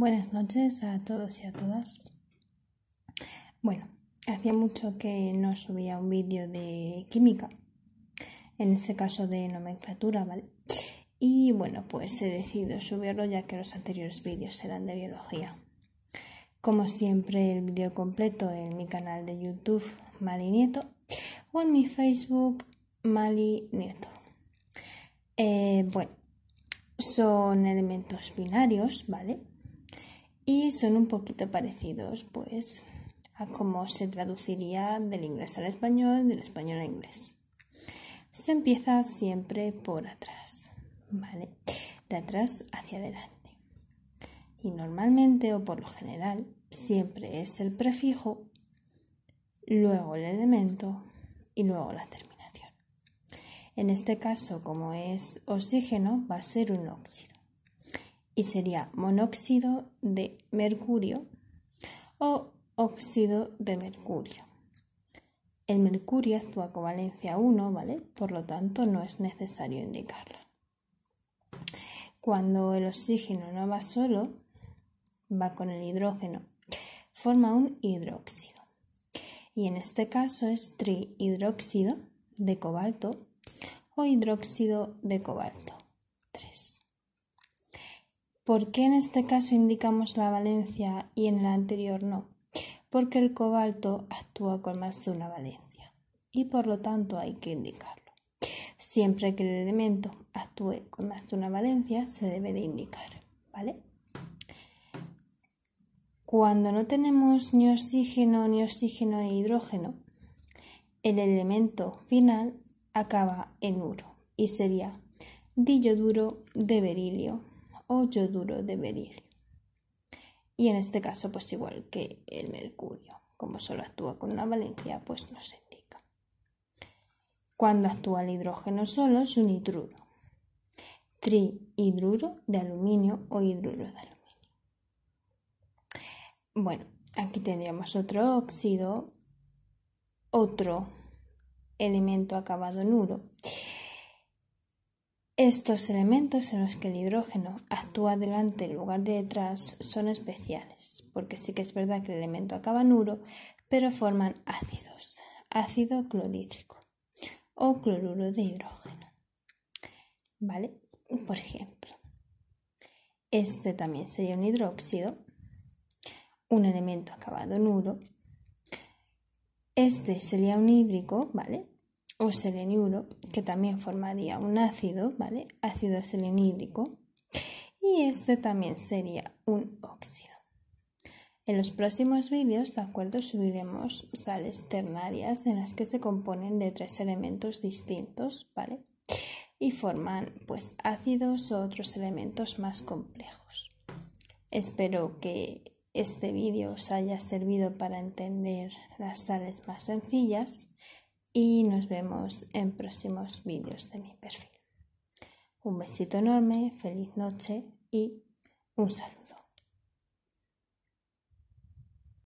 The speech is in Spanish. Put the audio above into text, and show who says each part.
Speaker 1: Buenas noches a todos y a todas. Bueno, hacía mucho que no subía un vídeo de química, en este caso de nomenclatura, ¿vale? Y bueno, pues he decidido subirlo ya que los anteriores vídeos eran de biología. Como siempre, el vídeo completo en mi canal de YouTube Mali Nieto o en mi Facebook Mali Nieto. Eh, bueno, son elementos binarios, ¿vale? y son un poquito parecidos pues a cómo se traduciría del inglés al español, del español al inglés. Se empieza siempre por atrás, ¿vale? De atrás hacia adelante. Y normalmente o por lo general siempre es el prefijo, luego el elemento y luego la terminación. En este caso, como es oxígeno, va a ser un óxido y sería monóxido de mercurio o óxido de mercurio. El mercurio actúa con valencia 1, ¿vale? Por lo tanto, no es necesario indicarlo. Cuando el oxígeno no va solo, va con el hidrógeno, forma un hidróxido. Y en este caso es trihidróxido de cobalto o hidróxido de cobalto 3. ¿Por qué en este caso indicamos la valencia y en el anterior no? Porque el cobalto actúa con más de una valencia y por lo tanto hay que indicarlo. Siempre que el elemento actúe con más de una valencia se debe de indicar, ¿vale? Cuando no tenemos ni oxígeno, ni oxígeno e hidrógeno, el elemento final acaba en uro y sería duro de berilio o duro de berilio. Y en este caso, pues igual que el mercurio, como solo actúa con una valencia, pues no se indica. Cuando actúa el hidrógeno solo es un hidruro, trihidruro de aluminio o hidruro de aluminio. Bueno, aquí tendríamos otro óxido, otro elemento acabado en uro. Estos elementos en los que el hidrógeno actúa delante en lugar de detrás son especiales, porque sí que es verdad que el elemento acaba nuro, pero forman ácidos, ácido clorhídrico o cloruro de hidrógeno. ¿Vale? Por ejemplo, este también sería un hidróxido, un elemento acabado nuro. Este sería un hídrico, ¿vale? o selenuro, que también formaría un ácido, ¿vale? Ácido selenídrico. Y este también sería un óxido. En los próximos vídeos, de acuerdo, subiremos sales ternarias en las que se componen de tres elementos distintos, ¿vale? Y forman pues ácidos u otros elementos más complejos. Espero que este vídeo os haya servido para entender las sales más sencillas y nos vemos en próximos vídeos de mi perfil. Un besito enorme, feliz noche y un saludo.